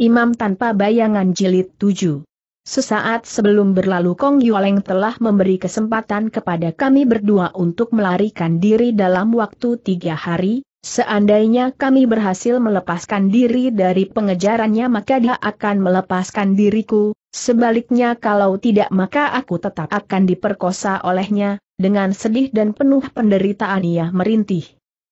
Imam tanpa bayangan jilid 7. Sesaat sebelum berlalu Kong Yueleng telah memberi kesempatan kepada kami berdua untuk melarikan diri dalam waktu tiga hari, seandainya kami berhasil melepaskan diri dari pengejarannya maka dia akan melepaskan diriku, sebaliknya kalau tidak maka aku tetap akan diperkosa olehnya, dengan sedih dan penuh penderitaan ia merintih.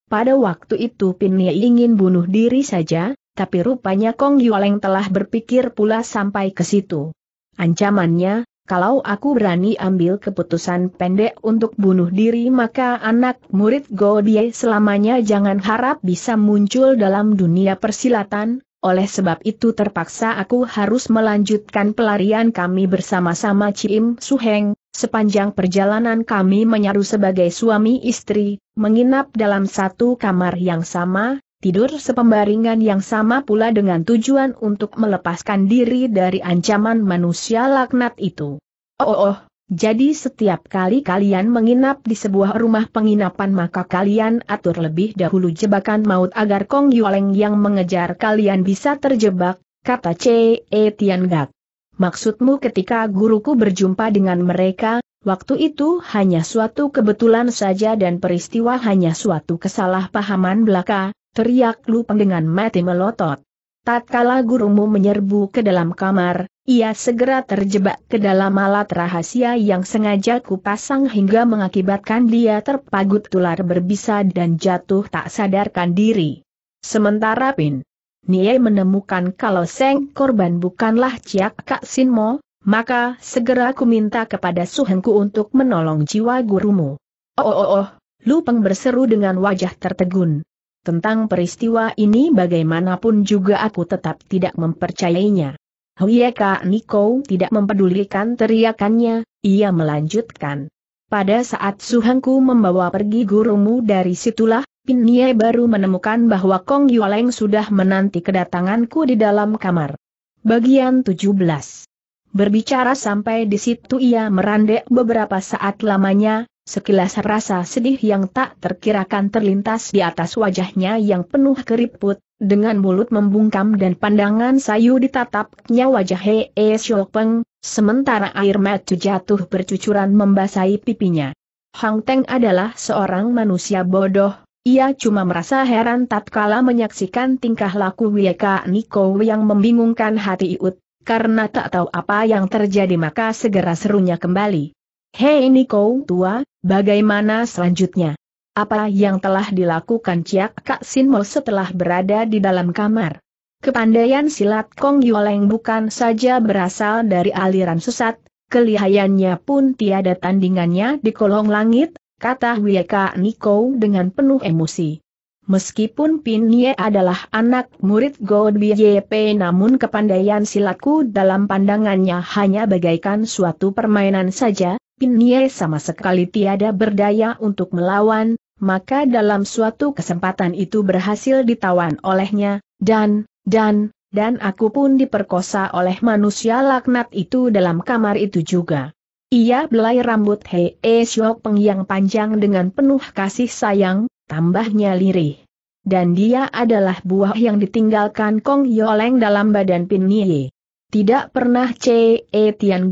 Pada waktu itu Pinnya ingin bunuh diri saja, tapi rupanya Kong Yualeng telah berpikir pula sampai ke situ. Ancamannya, kalau aku berani ambil keputusan pendek untuk bunuh diri maka anak murid Godie selamanya jangan harap bisa muncul dalam dunia persilatan, oleh sebab itu terpaksa aku harus melanjutkan pelarian kami bersama-sama Ciim Suheng, sepanjang perjalanan kami menyaru sebagai suami istri, menginap dalam satu kamar yang sama, Tidur sepembaringan yang sama pula dengan tujuan untuk melepaskan diri dari ancaman manusia laknat itu. Oh, oh, oh jadi setiap kali kalian menginap di sebuah rumah penginapan maka kalian atur lebih dahulu jebakan maut agar Kong Yuleng yang mengejar kalian bisa terjebak, kata C. E. Tian Gak. Maksudmu ketika guruku berjumpa dengan mereka, waktu itu hanya suatu kebetulan saja dan peristiwa hanya suatu kesalahpahaman belaka, teriak Lupeng dengan mati melotot. Tatkala gurumu menyerbu ke dalam kamar, ia segera terjebak ke dalam alat rahasia yang sengaja kupasang hingga mengakibatkan dia terpagut tular berbisa dan jatuh tak sadarkan diri. Sementara Pin Nie menemukan kalau Seng korban bukanlah Ciak Kak Sinmo, maka segera ku minta kepada Suhengku untuk menolong jiwa gurumu. Oh oh oh, oh Lupeng berseru dengan wajah tertegun. Tentang peristiwa ini bagaimanapun juga aku tetap tidak mempercayainya. Huyeka Niko tidak mempedulikan teriakannya, ia melanjutkan. Pada saat Suhangku membawa pergi gurumu dari situlah, Pinye baru menemukan bahwa Kong Yuleng sudah menanti kedatanganku di dalam kamar. Bagian 17 Berbicara sampai di situ ia merandek beberapa saat lamanya, Sekilas rasa sedih yang tak terkirakan terlintas di atas wajahnya yang penuh keriput, dengan mulut membungkam dan pandangan sayu ditatapnya wajah He -he Xiaopeng, sementara air mata jatuh bercucuran membasahi pipinya. Hang Teng adalah seorang manusia bodoh, ia cuma merasa heran tatkala menyaksikan tingkah laku Wieka Niko yang membingungkan hati Iut, karena tak tahu apa yang terjadi maka segera serunya kembali. Hei Niko tua, bagaimana selanjutnya? Apa yang telah dilakukan Ciak Kak Sinmo setelah berada di dalam kamar? Kepandaian silat Kong Yoleng bukan saja berasal dari aliran sesat, kelihayannya pun tiada tandingannya di kolong langit, kata Wieka Niko dengan penuh emosi. Meskipun Pin Nye adalah anak murid God B.Y.P. namun kepandaian silatku dalam pandangannya hanya bagaikan suatu permainan saja, Pinye sama sekali tiada berdaya untuk melawan, maka dalam suatu kesempatan itu berhasil ditawan olehnya, dan, dan, dan aku pun diperkosa oleh manusia laknat itu dalam kamar itu juga. Ia belai rambut Hei e Siok Peng yang panjang dengan penuh kasih sayang, tambahnya lirih. Dan dia adalah buah yang ditinggalkan Kong Yoleng dalam badan Pin Nye. Tidak pernah C.E.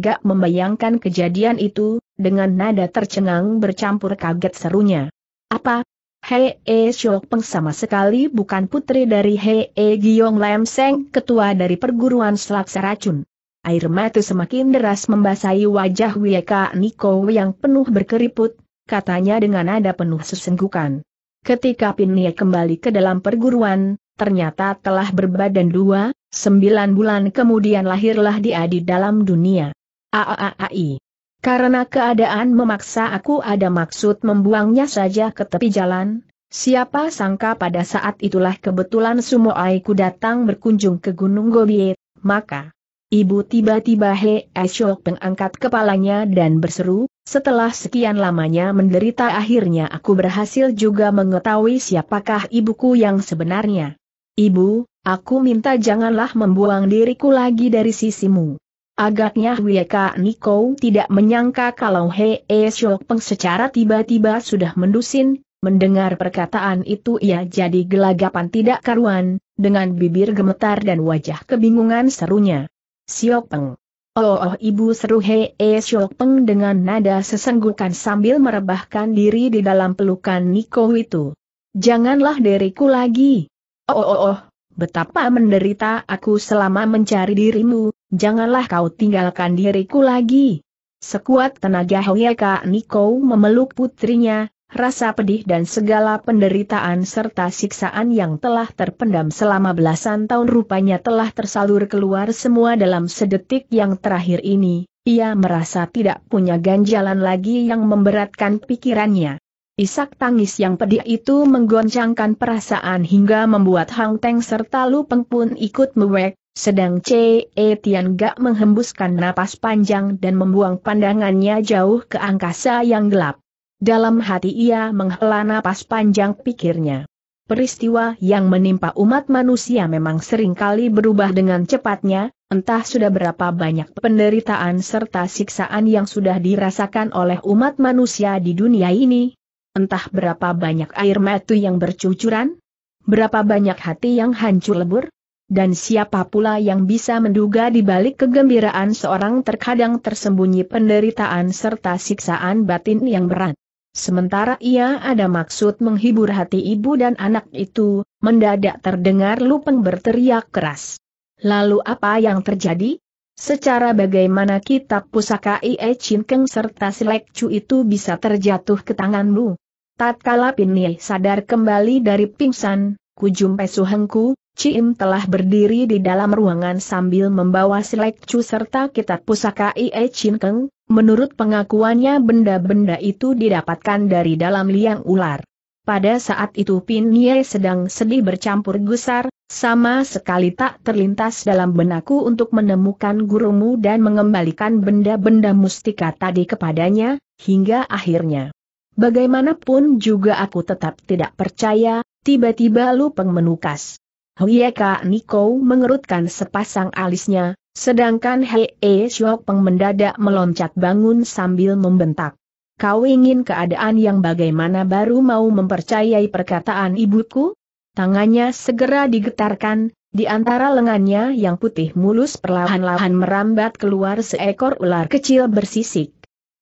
gak membayangkan kejadian itu, dengan nada tercengang bercampur kaget serunya. Apa? Hee E Shok Peng sama sekali bukan putri dari Hee E Giong Lam Seng, ketua dari perguruan selaksa racun. Air mata semakin deras membasahi wajah Wieka Niko yang penuh berkeriput, katanya dengan nada penuh sesenggukan. Ketika Pinie kembali ke dalam perguruan, ternyata telah berbadan dua, Sembilan bulan kemudian lahirlah dia di dalam dunia. Aaai. Karena keadaan memaksa aku ada maksud membuangnya saja ke tepi jalan, siapa sangka pada saat itulah kebetulan aku datang berkunjung ke Gunung Gobiet, maka Ibu tiba-tiba he esok mengangkat kepalanya dan berseru, setelah sekian lamanya menderita akhirnya aku berhasil juga mengetahui siapakah ibuku yang sebenarnya. Ibu, Aku minta janganlah membuang diriku lagi dari sisimu. Agaknya Wieka Niko tidak menyangka kalau Hei Shok Peng secara tiba-tiba sudah mendusin, mendengar perkataan itu ia jadi gelagapan tidak karuan, dengan bibir gemetar dan wajah kebingungan serunya. Siok Peng. Oh, oh ibu seru Hei Shok Peng dengan nada sesenggukan sambil merebahkan diri di dalam pelukan Niko itu. Janganlah diriku lagi. Oh, oh, oh, Betapa menderita aku selama mencari dirimu, janganlah kau tinggalkan diriku lagi. Sekuat tenaga Hoyeka Niko memeluk putrinya, rasa pedih dan segala penderitaan serta siksaan yang telah terpendam selama belasan tahun rupanya telah tersalur keluar semua dalam sedetik yang terakhir ini, ia merasa tidak punya ganjalan lagi yang memberatkan pikirannya. Isak tangis yang pedih itu menggoncangkan perasaan hingga membuat Hang Teng serta Lu Peng pun ikut mewek, sedang C. E. Tian Gak menghembuskan napas panjang dan membuang pandangannya jauh ke angkasa yang gelap. Dalam hati ia menghela napas panjang pikirnya. Peristiwa yang menimpa umat manusia memang seringkali berubah dengan cepatnya, entah sudah berapa banyak penderitaan serta siksaan yang sudah dirasakan oleh umat manusia di dunia ini, Entah berapa banyak air mata yang bercucuran? Berapa banyak hati yang hancur lebur? Dan siapa pula yang bisa menduga di balik kegembiraan seorang terkadang tersembunyi penderitaan serta siksaan batin yang berat. Sementara ia ada maksud menghibur hati ibu dan anak itu, mendadak terdengar Lupeng berteriak keras. Lalu apa yang terjadi? Secara bagaimana kitab pusaka Ie Chin Keng serta Selek Chu itu bisa terjatuh ke tanganmu? Tatkala Pinni sadar kembali dari pingsan, kujumpai suhengku, Cim telah berdiri di dalam ruangan sambil membawa selekcu serta kitab pusaka Ie Chin Keng, menurut pengakuannya benda-benda itu didapatkan dari dalam liang ular. Pada saat itu Pinye sedang sedih bercampur gusar, sama sekali tak terlintas dalam benakku untuk menemukan gurumu dan mengembalikan benda-benda mustika tadi kepadanya, hingga akhirnya. Bagaimanapun juga aku tetap tidak percaya, tiba-tiba Lupeng menukas. Huyeka Niko mengerutkan sepasang alisnya, sedangkan Hei e Shok Peng mendadak meloncat bangun sambil membentak. Kau ingin keadaan yang bagaimana baru mau mempercayai perkataan ibuku? Tangannya segera digetarkan, di antara lengannya yang putih mulus perlahan-lahan merambat keluar seekor ular kecil bersisik.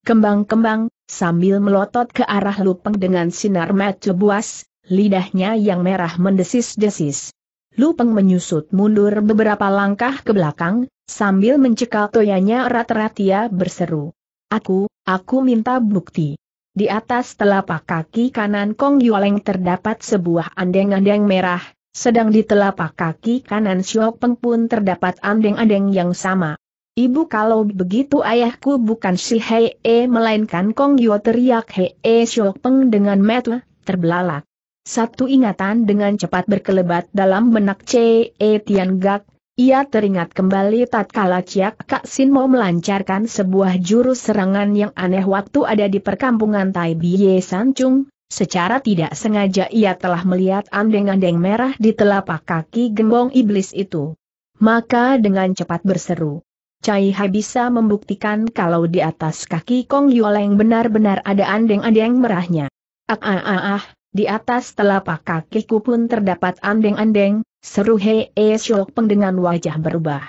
Kembang-kembang, Sambil melotot ke arah Lupeng dengan sinar mata buas, lidahnya yang merah mendesis-desis. Lupeng menyusut mundur beberapa langkah ke belakang, sambil mencekal toyanya erat-erat ia berseru. Aku, aku minta bukti. Di atas telapak kaki kanan Kong Yoleng terdapat sebuah andeng-andeng merah, sedang di telapak kaki kanan Xiao Peng pun terdapat andeng-andeng yang sama. Ibu kalau begitu ayahku bukan si Hei E melainkan Kong Yo teriak Hei E eh, Shok Peng dengan metu, terbelalak. Satu ingatan dengan cepat berkelebat dalam benak C E Tian Gak. Ia teringat kembali tatkala Ciak Kak Sin mau melancarkan sebuah jurus serangan yang aneh waktu ada di perkampungan Tai Biye Sancung. Secara tidak sengaja ia telah melihat andeng-andeng merah di telapak kaki gembong iblis itu. Maka dengan cepat berseru. Cai Hai bisa membuktikan kalau di atas kaki Kong Yoleng benar-benar ada andeng-andeng merahnya. Ah ah ah ah, di atas telapak kakiku pun terdapat andeng-andeng, seru Hei E eh, Syok Peng dengan wajah berubah.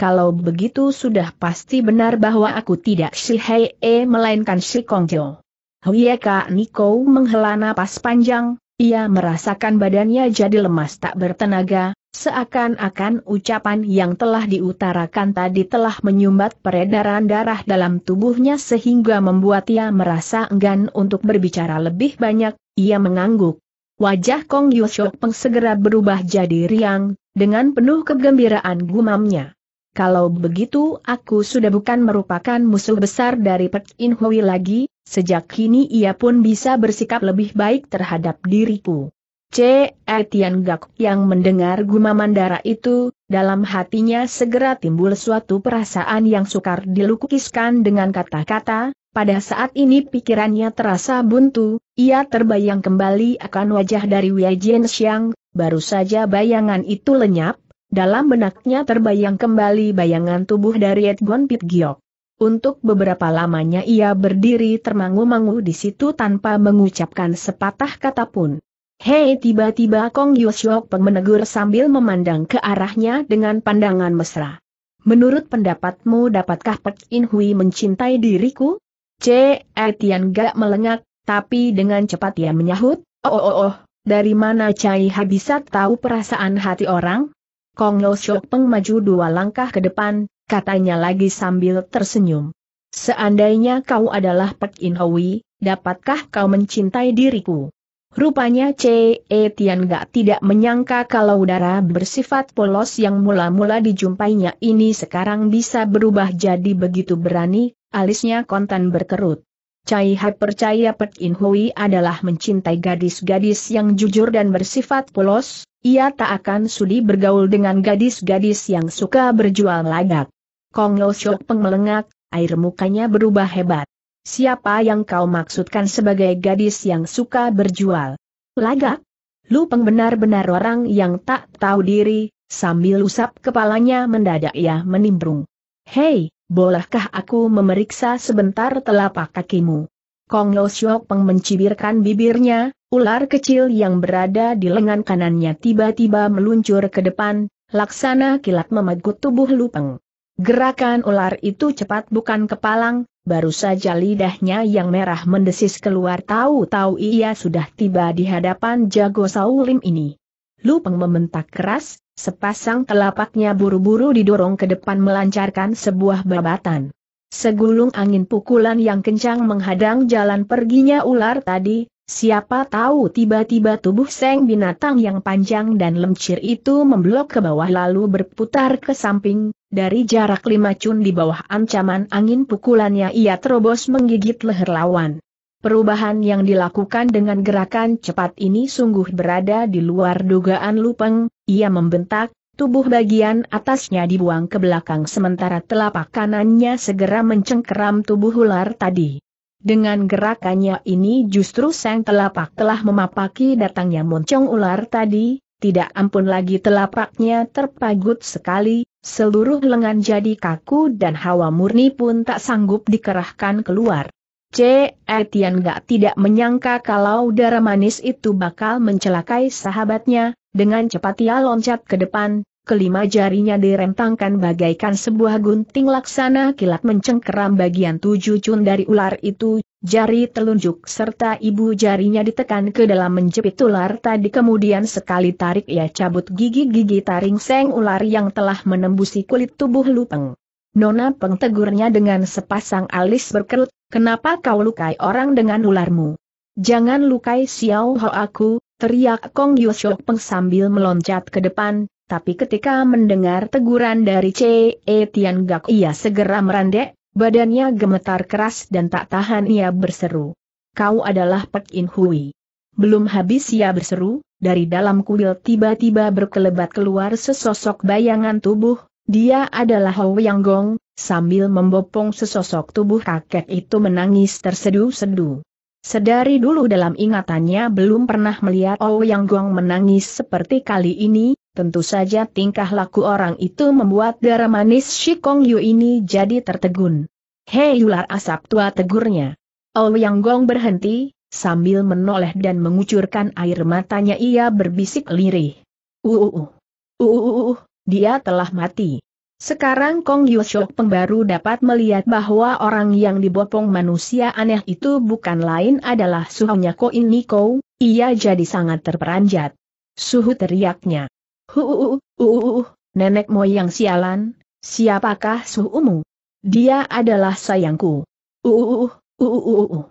Kalau begitu sudah pasti benar bahwa aku tidak si Hei E eh, melainkan si Kong Jo. Huyeka eh, Niko menghela napas panjang, ia merasakan badannya jadi lemas tak bertenaga, Seakan-akan ucapan yang telah diutarakan tadi telah menyumbat peredaran darah dalam tubuhnya sehingga membuat ia merasa enggan untuk berbicara lebih banyak, ia mengangguk. Wajah Kong Yushok Peng segera berubah jadi riang, dengan penuh kegembiraan gumamnya. Kalau begitu aku sudah bukan merupakan musuh besar dari Pek In Hui lagi, sejak kini ia pun bisa bersikap lebih baik terhadap diriku. C. Etian Gak yang mendengar gumaman darah itu, dalam hatinya segera timbul suatu perasaan yang sukar dilukiskan dengan kata-kata, pada saat ini pikirannya terasa buntu, ia terbayang kembali akan wajah dari Wei Jian Xiang, baru saja bayangan itu lenyap, dalam benaknya terbayang kembali bayangan tubuh dari Edgon Pit Giok. Untuk beberapa lamanya ia berdiri termangu-mangu di situ tanpa mengucapkan sepatah kata pun. Hei tiba-tiba Kong Yusyok Peng menegur sambil memandang ke arahnya dengan pandangan mesra. Menurut pendapatmu dapatkah Pek In Hui mencintai diriku? C. Eh, Tian gak melengak, tapi dengan cepat ia menyahut, oh oh oh, oh dari mana Cai Ha bisa tahu perasaan hati orang? Kong Yusyok Peng maju dua langkah ke depan, katanya lagi sambil tersenyum. Seandainya kau adalah Pek In Hui, dapatkah kau mencintai diriku? Rupanya C. E. Tian Gak tidak menyangka kalau udara bersifat polos yang mula-mula dijumpainya ini sekarang bisa berubah jadi begitu berani, alisnya kontan berkerut. Cai Hai percaya Pek In Hui adalah mencintai gadis-gadis yang jujur dan bersifat polos, ia tak akan sudi bergaul dengan gadis-gadis yang suka berjual lagak. Kong Lo Shok pengelengat. air mukanya berubah hebat. Siapa yang kau maksudkan sebagai gadis yang suka berjual? Lagak? Lu benar-benar orang yang tak tahu diri, sambil usap kepalanya mendadak ia menimbrung. Hei, bolehkah aku memeriksa sebentar telapak kakimu? Kong Lo Siok Peng mencibirkan bibirnya, ular kecil yang berada di lengan kanannya tiba-tiba meluncur ke depan, laksana kilat memegut tubuh Lupeng. Gerakan ular itu cepat bukan kepalang, baru saja lidahnya yang merah mendesis keluar tahu-tahu ia sudah tiba di hadapan jago Saulim ini. Lupeng mementak keras, sepasang telapaknya buru-buru didorong ke depan melancarkan sebuah babatan. Segulung angin pukulan yang kencang menghadang jalan perginya ular tadi, Siapa tahu tiba-tiba tubuh seng binatang yang panjang dan lemcir itu memblok ke bawah lalu berputar ke samping, dari jarak lima cun di bawah ancaman angin pukulannya ia terobos menggigit leher lawan. Perubahan yang dilakukan dengan gerakan cepat ini sungguh berada di luar dugaan Lupeng, ia membentak, tubuh bagian atasnya dibuang ke belakang sementara telapak kanannya segera mencengkeram tubuh ular tadi. Dengan gerakannya ini justru sang telapak telah memapaki datangnya moncong ular tadi, tidak ampun lagi telapaknya terpagut sekali, Seluruh lengan jadi kaku dan hawa murni pun tak sanggup dikerahkan keluar. C. Etian gak tidak menyangka kalau darah manis itu bakal mencelakai sahabatnya, dengan cepat ia loncat ke depan, kelima jarinya direntangkan bagaikan sebuah gunting laksana kilat mencengkeram bagian tujuh cun dari ular itu, jari telunjuk serta ibu jarinya ditekan ke dalam menjepit ular tadi kemudian sekali tarik ia cabut gigi-gigi taring seng ular yang telah menembusi kulit tubuh lupeng. Nona Peng tegurnya dengan sepasang alis berkerut, kenapa kau lukai orang dengan ularmu? Jangan lukai Xiao Ho aku, teriak Kong Yusho Peng sambil meloncat ke depan, tapi ketika mendengar teguran dari C.E. Tian Gak ia segera merandek, badannya gemetar keras dan tak tahan ia berseru. Kau adalah Pek In Hui. Belum habis ia berseru, dari dalam kuil tiba-tiba berkelebat keluar sesosok bayangan tubuh, dia adalah Hou Yang Gong, sambil membopong sesosok tubuh kakek itu menangis tersedu-sedu. Sedari dulu dalam ingatannya belum pernah melihat Ouyang Gong menangis seperti kali ini, Tentu saja tingkah laku orang itu membuat darah manis Shikong Kong Yu ini jadi tertegun. Hei ular asap tua tegurnya. Oh Yang Gong berhenti, sambil menoleh dan mengucurkan air matanya ia berbisik lirih. Uuuh. Uuuh, dia telah mati. Sekarang Kong Yu Yushok pembaru dapat melihat bahwa orang yang dibopong manusia aneh itu bukan lain adalah suhunya Ko In Niko, ia jadi sangat terperanjat. Suhu teriaknya uuuh, nenek moyang sialan, siapakah suhumu? Dia adalah sayangku. Uuuh,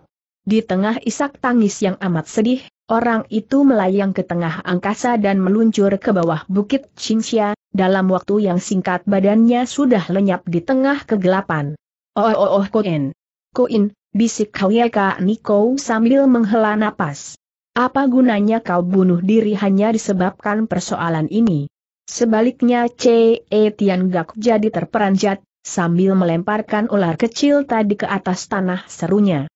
Di tengah isak tangis yang amat sedih, orang itu melayang ke tengah angkasa dan meluncur ke bawah bukit Qingxia, dalam waktu yang singkat badannya sudah lenyap di tengah kegelapan. Oh oh oh Koin. Koin, bisik Hauyaka Niko sambil menghela napas. Apa gunanya kau bunuh diri hanya disebabkan persoalan ini? Sebaliknya C.E. gak jadi terperanjat, sambil melemparkan ular kecil tadi ke atas tanah serunya.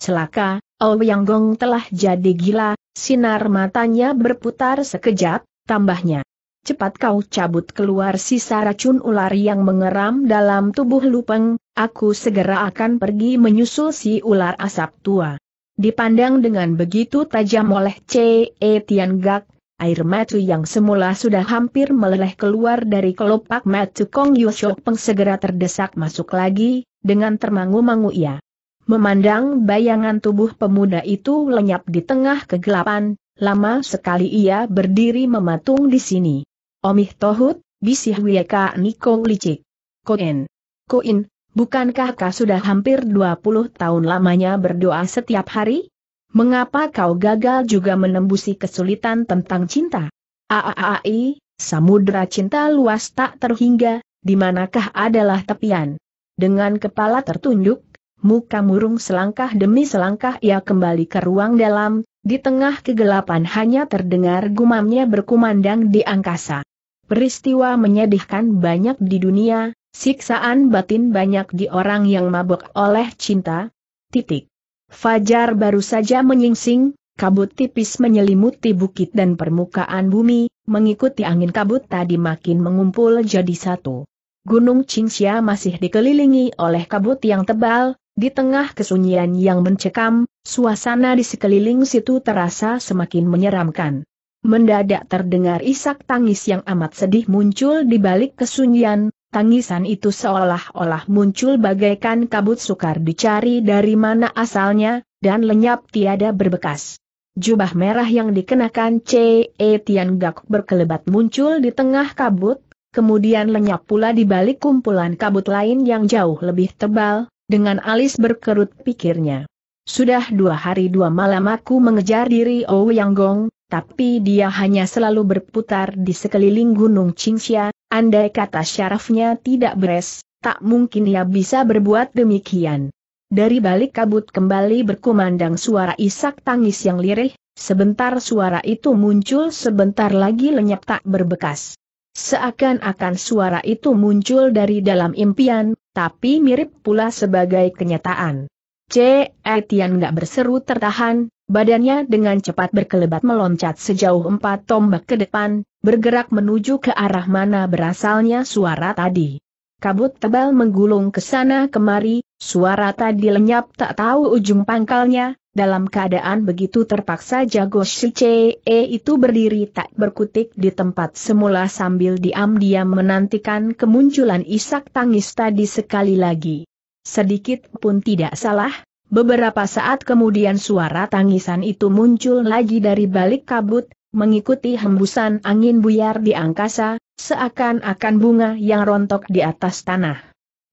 Celaka, Ouyang oh Gong telah jadi gila, sinar matanya berputar sekejap, tambahnya. Cepat kau cabut keluar sisa racun ular yang mengeram dalam tubuh Lupeng, aku segera akan pergi menyusul si ular asap tua. Dipandang dengan begitu tajam oleh C. E. Tian Gak, air mata yang semula sudah hampir meleleh keluar dari kelopak mata Kong Yushok Peng segera terdesak masuk lagi, dengan termangu-mangu ia. Memandang bayangan tubuh pemuda itu lenyap di tengah kegelapan, lama sekali ia berdiri mematung di sini. Omih Tohut, Bisih Wieka niko Licik. Koin. Koin, Bukankah kau sudah hampir 20 tahun lamanya berdoa setiap hari? Mengapa kau gagal juga menembusi kesulitan tentang cinta? Aaai, samudra cinta luas tak terhingga, di manakah adalah tepian? Dengan kepala tertunduk, muka murung selangkah demi selangkah ia kembali ke ruang dalam, di tengah kegelapan hanya terdengar gumamnya berkumandang di angkasa. Peristiwa menyedihkan banyak di dunia, Siksaan batin banyak di orang yang mabuk oleh cinta. Titik. Fajar baru saja menyingsing, kabut tipis menyelimuti bukit dan permukaan bumi, mengikuti angin kabut tadi makin mengumpul jadi satu. Gunung Qingxia masih dikelilingi oleh kabut yang tebal, di tengah kesunyian yang mencekam, suasana di sekeliling situ terasa semakin menyeramkan. Mendadak terdengar isak tangis yang amat sedih muncul di balik kesunyian, Tangisan itu seolah-olah muncul bagaikan kabut sukar dicari dari mana asalnya, dan lenyap tiada berbekas. Jubah merah yang dikenakan C. Etian Tian Gak berkelebat muncul di tengah kabut, kemudian lenyap pula di balik kumpulan kabut lain yang jauh lebih tebal, dengan alis berkerut pikirnya. Sudah dua hari dua malam aku mengejar diri Ouyang Gong, tapi dia hanya selalu berputar di sekeliling Gunung Qingxia, Andai kata syarafnya tidak beres, tak mungkin ia bisa berbuat demikian. Dari balik kabut kembali berkumandang suara isak tangis yang lirih, sebentar suara itu muncul sebentar lagi lenyap tak berbekas. Seakan-akan suara itu muncul dari dalam impian, tapi mirip pula sebagai kenyataan. C. Etian gak berseru tertahan, badannya dengan cepat berkelebat meloncat sejauh empat tombak ke depan, bergerak menuju ke arah mana berasalnya suara tadi. Kabut tebal menggulung ke sana kemari, suara tadi lenyap tak tahu ujung pangkalnya, dalam keadaan begitu terpaksa jago si C.E. itu berdiri tak berkutik di tempat semula sambil diam-diam menantikan kemunculan isak tangis tadi sekali lagi. Sedikit pun tidak salah, beberapa saat kemudian suara tangisan itu muncul lagi dari balik kabut, mengikuti hembusan angin buyar di angkasa, seakan-akan bunga yang rontok di atas tanah.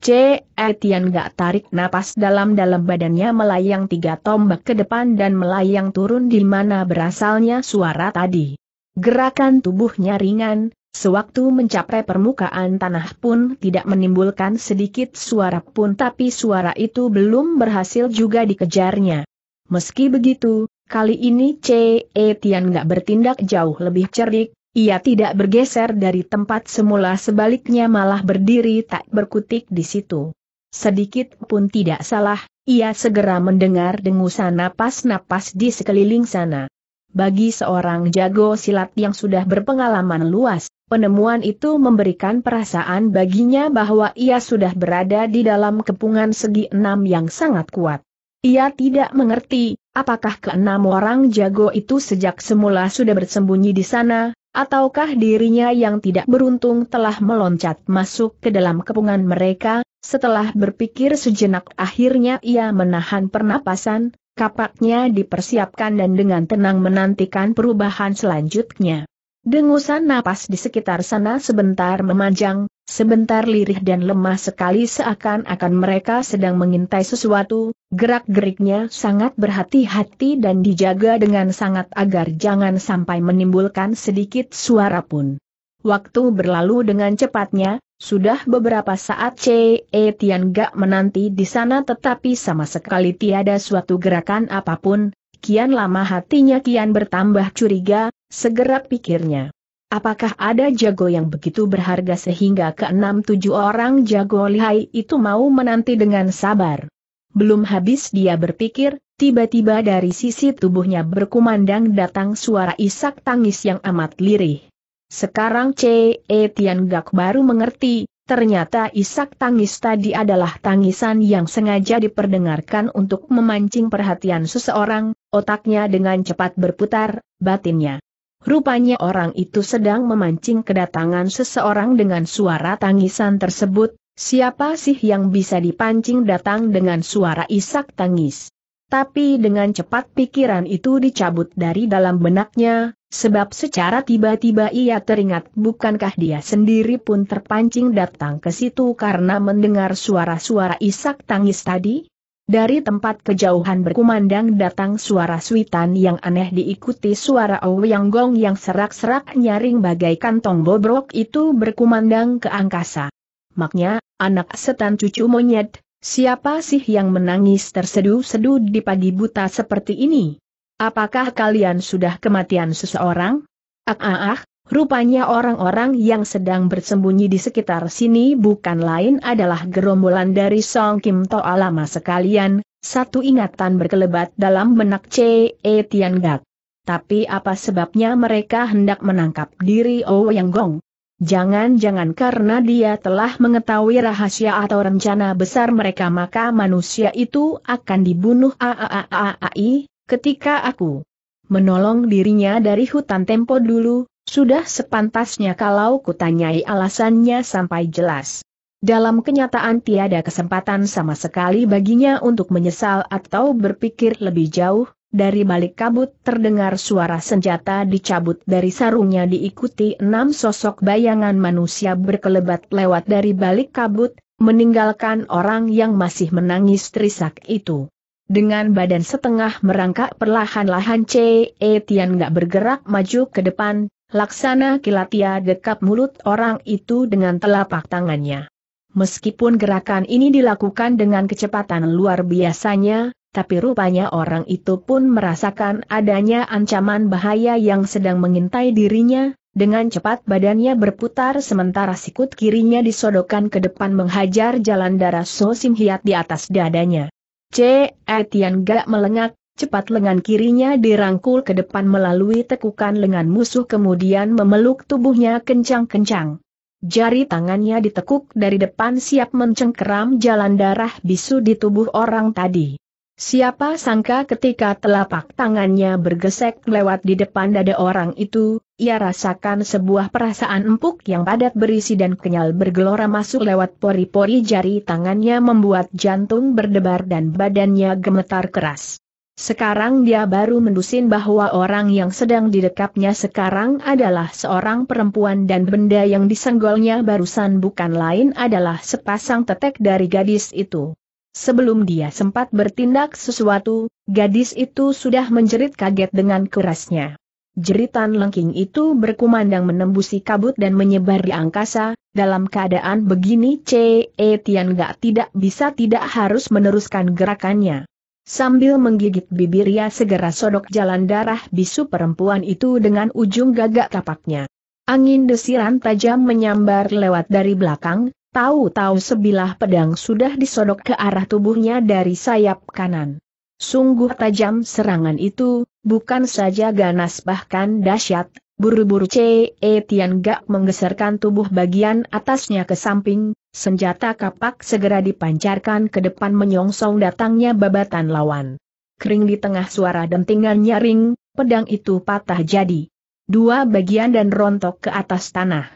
C. Etian gak tarik napas dalam-dalam badannya melayang tiga tombak ke depan dan melayang turun di mana berasalnya suara tadi. Gerakan tubuhnya ringan, Sewaktu mencapai permukaan tanah pun tidak menimbulkan sedikit suara pun tapi suara itu belum berhasil juga dikejarnya. Meski begitu, kali ini C.E. Tian gak bertindak jauh lebih cerdik, ia tidak bergeser dari tempat semula sebaliknya malah berdiri tak berkutik di situ. Sedikit pun tidak salah, ia segera mendengar dengusan napas-napas di sekeliling sana. Bagi seorang jago silat yang sudah berpengalaman luas, Penemuan itu memberikan perasaan baginya bahwa ia sudah berada di dalam kepungan segi enam yang sangat kuat. Ia tidak mengerti, apakah keenam orang jago itu sejak semula sudah bersembunyi di sana, ataukah dirinya yang tidak beruntung telah meloncat masuk ke dalam kepungan mereka, setelah berpikir sejenak akhirnya ia menahan pernapasan, kapaknya dipersiapkan dan dengan tenang menantikan perubahan selanjutnya. Dengusan napas di sekitar sana sebentar memanjang, sebentar lirih dan lemah sekali seakan-akan mereka sedang mengintai sesuatu, gerak-geriknya sangat berhati-hati dan dijaga dengan sangat agar jangan sampai menimbulkan sedikit suara pun. Waktu berlalu dengan cepatnya, sudah beberapa saat C.E. Tian Gak menanti di sana tetapi sama sekali tiada suatu gerakan apapun, kian lama hatinya kian bertambah curiga, segera pikirnya. Apakah ada jago yang begitu berharga sehingga keenam tujuh orang jago lihai itu mau menanti dengan sabar? Belum habis dia berpikir, tiba-tiba dari sisi tubuhnya berkumandang datang suara isak tangis yang amat lirih. Sekarang C.E. Tian Gak baru mengerti, ternyata isak tangis tadi adalah tangisan yang sengaja diperdengarkan untuk memancing perhatian seseorang, otaknya dengan cepat berputar, batinnya Rupanya orang itu sedang memancing kedatangan seseorang dengan suara tangisan tersebut, siapa sih yang bisa dipancing datang dengan suara isak tangis? Tapi dengan cepat pikiran itu dicabut dari dalam benaknya, sebab secara tiba-tiba ia teringat bukankah dia sendiri pun terpancing datang ke situ karena mendengar suara-suara isak tangis tadi? Dari tempat kejauhan berkumandang datang suara suitan yang aneh diikuti suara Ouyang Gong yang serak-serak nyaring bagaikan tong bobrok itu berkumandang ke angkasa. Maknya, anak setan cucu monyet, siapa sih yang menangis tersedu-sedu di pagi buta seperti ini? Apakah kalian sudah kematian seseorang? Ah ah ah, Rupanya orang-orang yang sedang bersembunyi di sekitar sini bukan lain adalah gerombolan dari Song Kim Toa lama sekalian, satu ingatan berkelebat dalam benak C.E. Tian Gak. Tapi apa sebabnya mereka hendak menangkap diri Ouyang Gong? Jangan-jangan karena dia telah mengetahui rahasia atau rencana besar mereka maka manusia itu akan dibunuh aaaai, ketika aku menolong dirinya dari hutan tempo dulu, sudah sepantasnya kalau kutanyai alasannya sampai jelas. Dalam kenyataan tiada kesempatan sama sekali baginya untuk menyesal atau berpikir lebih jauh, dari balik kabut terdengar suara senjata dicabut dari sarungnya diikuti enam sosok bayangan manusia berkelebat lewat dari balik kabut, meninggalkan orang yang masih menangis trisak itu. Dengan badan setengah merangkak perlahan-lahan C.E. Tian gak bergerak maju ke depan, Laksana kilatia dekap mulut orang itu dengan telapak tangannya. Meskipun gerakan ini dilakukan dengan kecepatan luar biasanya, tapi rupanya orang itu pun merasakan adanya ancaman bahaya yang sedang mengintai dirinya, dengan cepat badannya berputar sementara sikut kirinya disodokkan ke depan menghajar jalan darah So Sim Hiat di atas dadanya. C. Etian gak melengak, Cepat lengan kirinya dirangkul ke depan melalui tekukan lengan musuh kemudian memeluk tubuhnya kencang-kencang. Jari tangannya ditekuk dari depan siap mencengkeram jalan darah bisu di tubuh orang tadi. Siapa sangka ketika telapak tangannya bergesek lewat di depan dada orang itu, ia rasakan sebuah perasaan empuk yang padat berisi dan kenyal bergelora masuk lewat pori-pori jari tangannya membuat jantung berdebar dan badannya gemetar keras. Sekarang dia baru mendusin bahwa orang yang sedang didekapnya sekarang adalah seorang perempuan dan benda yang disenggolnya barusan bukan lain adalah sepasang tetek dari gadis itu. Sebelum dia sempat bertindak sesuatu, gadis itu sudah menjerit kaget dengan kerasnya. Jeritan lengking itu berkumandang menembusi kabut dan menyebar di angkasa, dalam keadaan begini C.E. Tian gak tidak bisa tidak harus meneruskan gerakannya. Sambil menggigit bibir ia segera sodok jalan darah bisu perempuan itu dengan ujung gagak kapaknya. Angin desiran tajam menyambar lewat dari belakang, tahu-tahu sebilah pedang sudah disodok ke arah tubuhnya dari sayap kanan. Sungguh tajam serangan itu, bukan saja ganas bahkan dahsyat, Buru-buru C.E. Tian Gak menggeserkan tubuh bagian atasnya ke samping, senjata kapak segera dipancarkan ke depan menyongsong datangnya babatan lawan. Kering di tengah suara dentingan nyaring, pedang itu patah jadi. Dua bagian dan rontok ke atas tanah.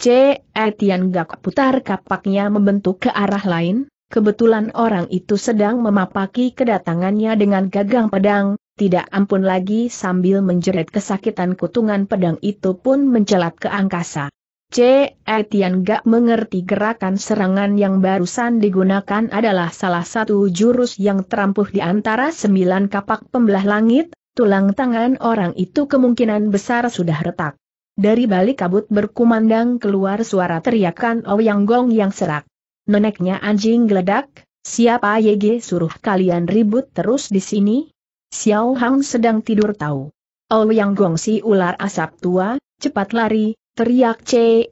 C.E. Tian Gak putar kapaknya membentuk ke arah lain, kebetulan orang itu sedang memapaki kedatangannya dengan gagang pedang, tidak ampun lagi sambil menjerit kesakitan kutungan pedang itu pun mencelat ke angkasa. C. Etian gak mengerti gerakan serangan yang barusan digunakan adalah salah satu jurus yang terampuh di antara sembilan kapak pembelah langit, tulang tangan orang itu kemungkinan besar sudah retak. Dari balik kabut berkumandang keluar suara teriakan Ouyang oh Gong yang serak. Neneknya anjing geledak, siapa YG suruh kalian ribut terus di sini? Xiao Hang sedang tidur tahu. Yang Gongsi ular asap tua, cepat lari, teriak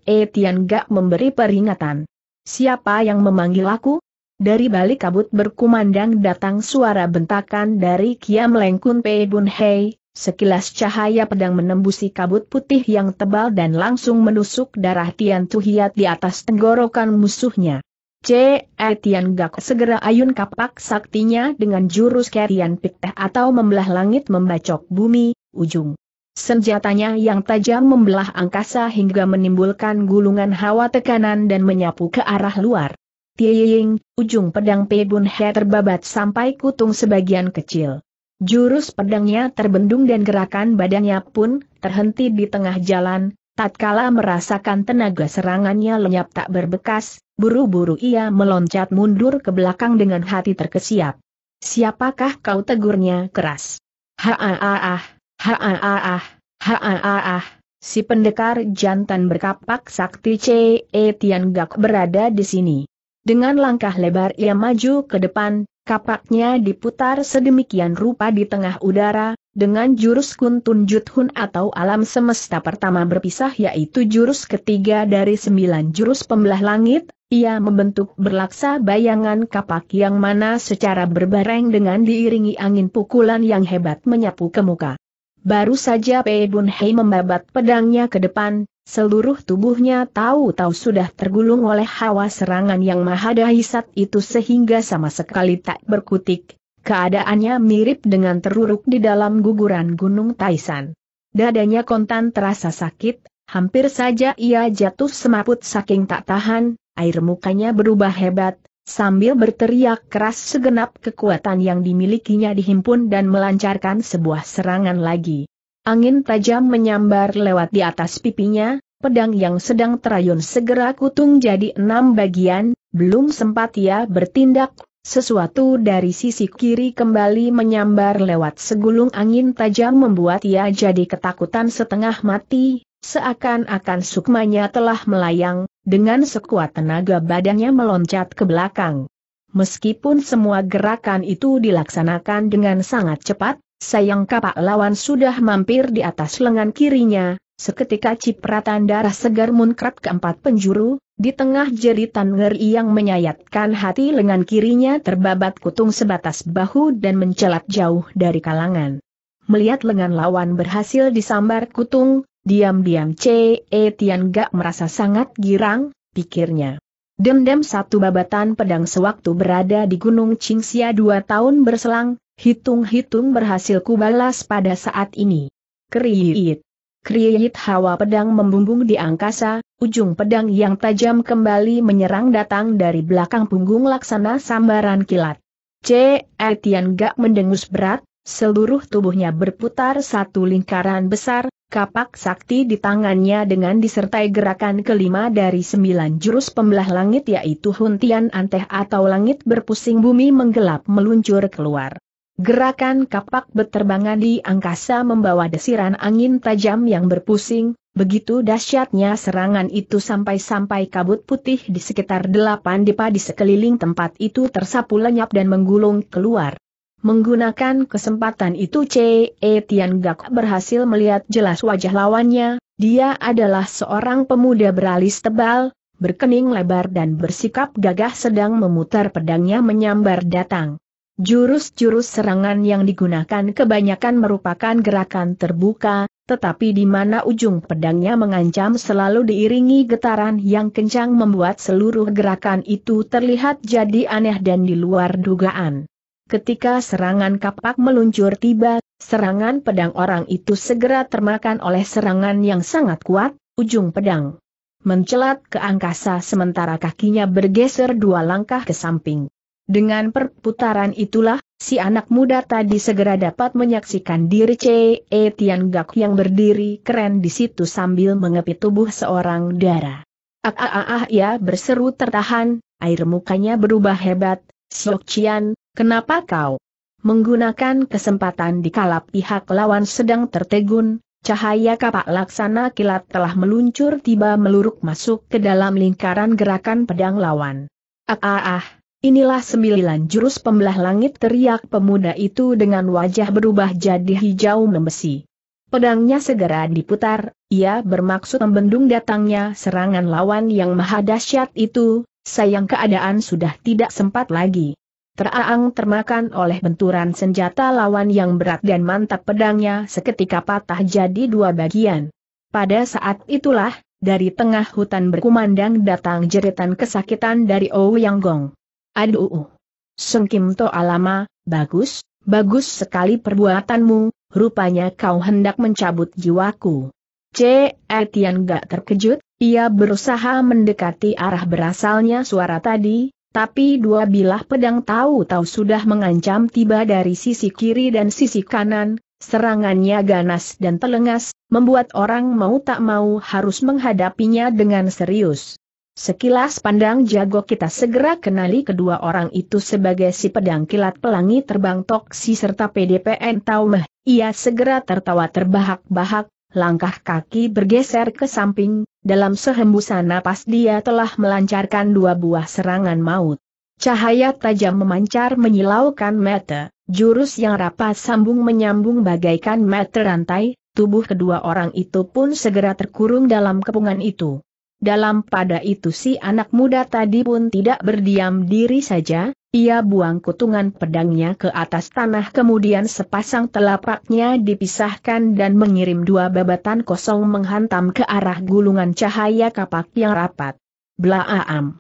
E Tian Gak memberi peringatan. Siapa yang memanggil aku? Dari balik kabut berkumandang datang suara bentakan dari Kiam Lengkun Pei Bun Hei, sekilas cahaya pedang menembusi kabut putih yang tebal dan langsung menusuk darah Tian Tuhiat di atas tenggorokan musuhnya. C. Etian Gak segera ayun kapak saktinya dengan jurus kerian piteh atau membelah langit membacok bumi, ujung. Senjatanya yang tajam membelah angkasa hingga menimbulkan gulungan hawa tekanan dan menyapu ke arah luar. Tiing, ujung pedang Pebun He terbabat sampai kutung sebagian kecil. Jurus pedangnya terbendung dan gerakan badannya pun terhenti di tengah jalan, Tatkala merasakan tenaga serangannya lenyap tak berbekas, buru-buru ia meloncat mundur ke belakang dengan hati terkesiap. Siapakah kau tegurnya keras? Haaah, haaah, haaah, Si pendekar jantan berkapak sakti C.E. Tian Gak berada di sini. Dengan langkah lebar ia maju ke depan, kapaknya diputar sedemikian rupa di tengah udara, dengan jurus Kun Tun Jut Hun atau alam semesta pertama berpisah yaitu jurus ketiga dari sembilan jurus pembelah langit, ia membentuk berlaksa bayangan kapak yang mana secara berbareng dengan diiringi angin pukulan yang hebat menyapu ke muka. Baru saja Pei Bun Hei membabat pedangnya ke depan, seluruh tubuhnya tahu-tahu sudah tergulung oleh hawa serangan yang maha dahsyat itu sehingga sama sekali tak berkutik, Keadaannya mirip dengan teruruk di dalam guguran Gunung Taisan. Dadanya kontan terasa sakit, hampir saja ia jatuh semaput saking tak tahan, air mukanya berubah hebat, sambil berteriak keras segenap kekuatan yang dimilikinya dihimpun dan melancarkan sebuah serangan lagi. Angin tajam menyambar lewat di atas pipinya, pedang yang sedang terayun segera kutung jadi enam bagian, belum sempat ia bertindak sesuatu dari sisi kiri kembali menyambar lewat segulung angin tajam membuat ia jadi ketakutan setengah mati, seakan-akan sukmanya telah melayang, dengan sekuat tenaga badannya meloncat ke belakang. Meskipun semua gerakan itu dilaksanakan dengan sangat cepat, sayang kapak lawan sudah mampir di atas lengan kirinya, seketika cipratan darah segar munkrat keempat penjuru, di tengah jeritan ngeri yang menyayatkan hati lengan kirinya terbabat kutung sebatas bahu dan mencelat jauh dari kalangan. Melihat lengan lawan berhasil disambar kutung, diam-diam C.E. Tian Gak merasa sangat girang, pikirnya. Dendam satu babatan pedang sewaktu berada di Gunung Cingsia dua tahun berselang, hitung-hitung berhasil kubalas pada saat ini. Keriit. Kriyit hawa pedang membumbung di angkasa, ujung pedang yang tajam kembali menyerang datang dari belakang punggung laksana sambaran kilat. C. Etian Gak mendengus berat, seluruh tubuhnya berputar satu lingkaran besar, kapak sakti di tangannya dengan disertai gerakan kelima dari sembilan jurus pembelah langit yaitu Huntian Anteh atau langit berpusing bumi menggelap meluncur keluar. Gerakan kapak beterbangan di angkasa membawa desiran angin tajam yang berpusing, begitu dahsyatnya serangan itu sampai-sampai kabut putih di sekitar delapan depa di sekeliling tempat itu tersapu lenyap dan menggulung keluar. Menggunakan kesempatan itu C.E. Tian Gak berhasil melihat jelas wajah lawannya, dia adalah seorang pemuda beralis tebal, berkening lebar dan bersikap gagah sedang memutar pedangnya menyambar datang. Jurus-jurus serangan yang digunakan kebanyakan merupakan gerakan terbuka, tetapi di mana ujung pedangnya mengancam selalu diiringi getaran yang kencang membuat seluruh gerakan itu terlihat jadi aneh dan di luar dugaan. Ketika serangan kapak meluncur tiba, serangan pedang orang itu segera termakan oleh serangan yang sangat kuat, ujung pedang mencelat ke angkasa sementara kakinya bergeser dua langkah ke samping. Dengan perputaran itulah, si anak muda tadi segera dapat menyaksikan diri C.E. Tian Gak yang berdiri keren di situ sambil mengepit tubuh seorang dara. Ah ah ah, ah ya berseru tertahan, air mukanya berubah hebat, Siok Cian, kenapa kau? Menggunakan kesempatan di kala pihak lawan sedang tertegun, cahaya kapak laksana kilat telah meluncur tiba meluruk masuk ke dalam lingkaran gerakan pedang lawan. Ah ah ah. Inilah sembilan jurus pembelah langit teriak pemuda itu dengan wajah berubah jadi hijau membesi. Pedangnya segera diputar, ia bermaksud membendung datangnya serangan lawan yang maha dahsyat itu, sayang keadaan sudah tidak sempat lagi. Teraang termakan oleh benturan senjata lawan yang berat dan mantap pedangnya seketika patah jadi dua bagian. Pada saat itulah, dari tengah hutan berkumandang datang jeritan kesakitan dari Ouyang Gong. Aduh. Uh, uh. Kim to alama, bagus, bagus sekali perbuatanmu, rupanya kau hendak mencabut jiwaku. C. Etian gak terkejut, ia berusaha mendekati arah berasalnya suara tadi, tapi dua bilah pedang tahu-tahu sudah mengancam tiba dari sisi kiri dan sisi kanan, serangannya ganas dan telengas, membuat orang mau tak mau harus menghadapinya dengan serius. Sekilas pandang jago kita segera kenali kedua orang itu sebagai si pedang kilat pelangi terbang toksi serta PDPN Taumeh. Ia segera tertawa terbahak-bahak, langkah kaki bergeser ke samping, dalam sehembusan napas dia telah melancarkan dua buah serangan maut. Cahaya tajam memancar menyilaukan mata, jurus yang rapat sambung menyambung bagaikan mata rantai, tubuh kedua orang itu pun segera terkurung dalam kepungan itu. Dalam pada itu si anak muda tadi pun tidak berdiam diri saja, ia buang kutungan pedangnya ke atas tanah kemudian sepasang telapaknya dipisahkan dan mengirim dua babatan kosong menghantam ke arah gulungan cahaya kapak yang rapat. Blaaam.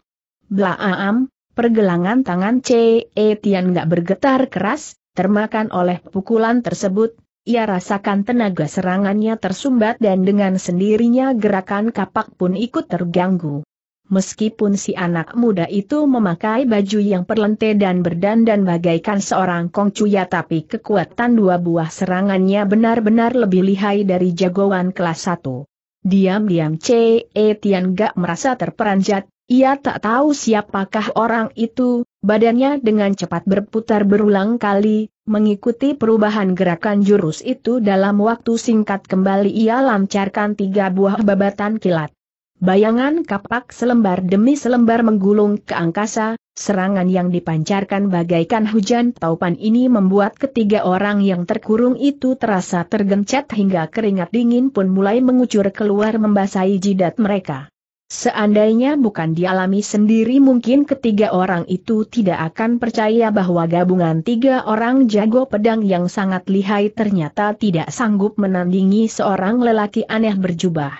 Blaaam, pergelangan tangan C.E. Tian gak bergetar keras, termakan oleh pukulan tersebut, ia rasakan tenaga serangannya tersumbat dan dengan sendirinya gerakan kapak pun ikut terganggu. Meskipun si anak muda itu memakai baju yang perlente dan berdandan bagaikan seorang kongcuya tapi kekuatan dua buah serangannya benar-benar lebih lihai dari jagoan kelas 1. Diam-diam C.E. Tian gak merasa terperanjat ia tak tahu siapakah orang itu, badannya dengan cepat berputar berulang kali, mengikuti perubahan gerakan jurus itu dalam waktu singkat kembali ia lancarkan tiga buah babatan kilat. Bayangan kapak selembar demi selembar menggulung ke angkasa, serangan yang dipancarkan bagaikan hujan taupan ini membuat ketiga orang yang terkurung itu terasa tergencet hingga keringat dingin pun mulai mengucur keluar membasahi jidat mereka. Seandainya bukan dialami sendiri mungkin ketiga orang itu tidak akan percaya bahwa gabungan tiga orang jago pedang yang sangat lihai ternyata tidak sanggup menandingi seorang lelaki aneh berjubah.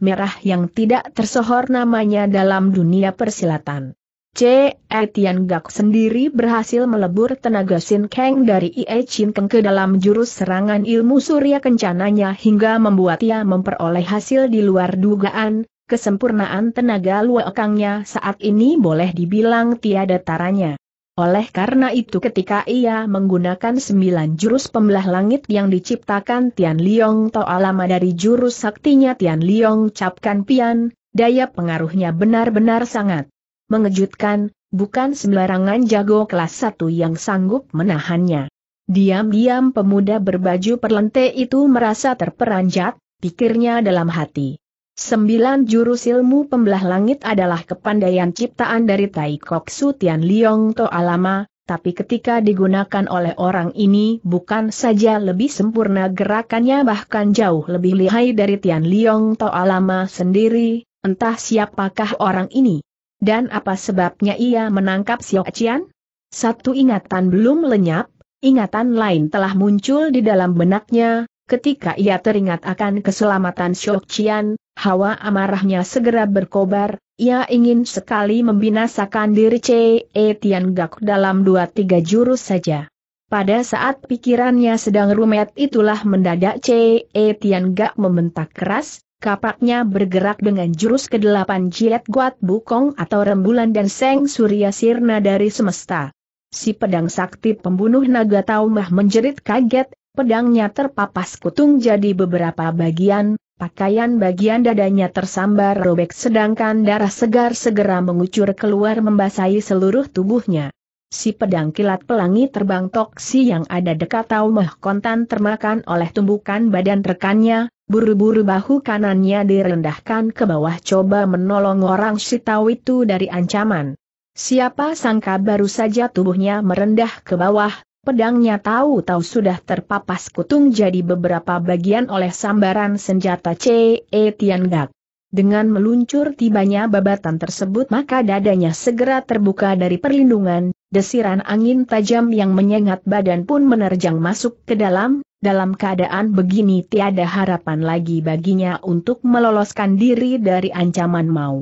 Merah yang tidak tersohor namanya dalam dunia persilatan. C. Etian Gak sendiri berhasil melebur tenaga Sin Kang dari Ie Chin Keng ke dalam jurus serangan ilmu surya kencananya hingga membuat ia memperoleh hasil di luar dugaan, kesempurnaan tenaga luokangnya saat ini boleh dibilang tiada taranya. Oleh karena itu ketika ia menggunakan sembilan jurus pembelah langit yang diciptakan Tian Liong toalama lama dari jurus saktinya Tian Liong Capkan Pian, daya pengaruhnya benar-benar sangat mengejutkan, bukan sembarangan jago kelas satu yang sanggup menahannya. Diam-diam pemuda berbaju perlente itu merasa terperanjat, pikirnya dalam hati. Sembilan jurus ilmu pembelah langit adalah kepandaian ciptaan dari Tai Kok Su Tian Liong To Alama, tapi ketika digunakan oleh orang ini bukan saja lebih sempurna gerakannya bahkan jauh lebih lihai dari Tian Liong To Alama sendiri, entah siapakah orang ini. Dan apa sebabnya ia menangkap Xiao Qian? Satu ingatan belum lenyap, ingatan lain telah muncul di dalam benaknya, Ketika ia teringat akan keselamatan Shok Qian, hawa amarahnya segera berkobar, ia ingin sekali membinasakan diri C.E. Tian Gak dalam dua tiga jurus saja. Pada saat pikirannya sedang rumet itulah mendadak C.E. Tian Gak membentak keras, kapaknya bergerak dengan jurus ke-8 Jiet Guat Bukong atau Rembulan dan Seng Surya Sirna dari semesta. Si pedang sakti pembunuh naga Taumah menjerit kaget, pedangnya terpapas kutung jadi beberapa bagian, pakaian bagian dadanya tersambar robek sedangkan darah segar segera mengucur keluar membasahi seluruh tubuhnya. Si pedang kilat pelangi terbang toksi yang ada dekat Taumah Kontan termakan oleh tumbukan badan rekannya, buru-buru bahu kanannya direndahkan ke bawah coba menolong orang Sitau itu dari ancaman. Siapa sangka baru saja tubuhnya merendah ke bawah, Pedangnya tahu-tahu sudah terpapas kutung jadi beberapa bagian oleh sambaran senjata C.E. Tiangak. Dengan meluncur tibanya babatan tersebut maka dadanya segera terbuka dari perlindungan, desiran angin tajam yang menyengat badan pun menerjang masuk ke dalam, dalam keadaan begini tiada harapan lagi baginya untuk meloloskan diri dari ancaman mau.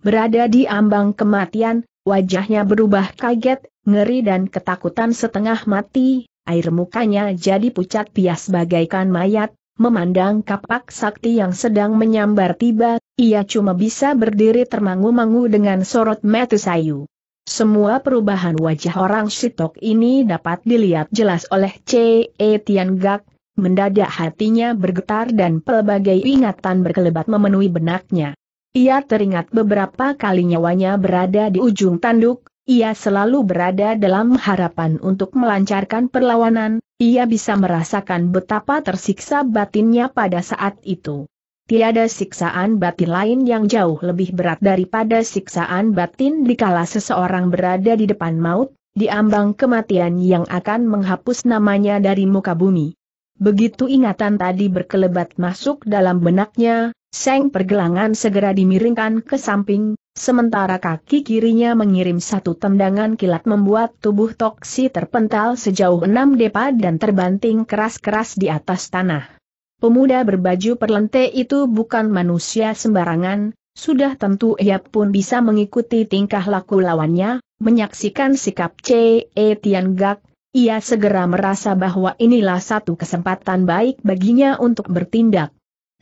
Berada di ambang kematian, wajahnya berubah kaget, ngeri dan ketakutan setengah mati, air mukanya jadi pucat pias bagaikan mayat, memandang kapak sakti yang sedang menyambar tiba, ia cuma bisa berdiri termangu-mangu dengan sorot mata sayu. Semua perubahan wajah orang Sitok ini dapat dilihat jelas oleh C. Etian Gak. mendadak hatinya bergetar dan pelbagai ingatan berkelebat memenuhi benaknya. Ia teringat beberapa kali nyawanya berada di ujung tanduk, ia selalu berada dalam harapan untuk melancarkan perlawanan, ia bisa merasakan betapa tersiksa batinnya pada saat itu. Tiada siksaan batin lain yang jauh lebih berat daripada siksaan batin dikala seseorang berada di depan maut, di ambang kematian yang akan menghapus namanya dari muka bumi. Begitu ingatan tadi berkelebat masuk dalam benaknya, Seng pergelangan segera dimiringkan ke samping, sementara kaki kirinya mengirim satu tendangan kilat membuat tubuh Toksi terpental sejauh enam depa dan terbanting keras-keras di atas tanah. Pemuda berbaju perlente itu bukan manusia sembarangan, sudah tentu ia pun bisa mengikuti tingkah laku lawannya, menyaksikan sikap C. E. Tian Gak, ia segera merasa bahwa inilah satu kesempatan baik baginya untuk bertindak.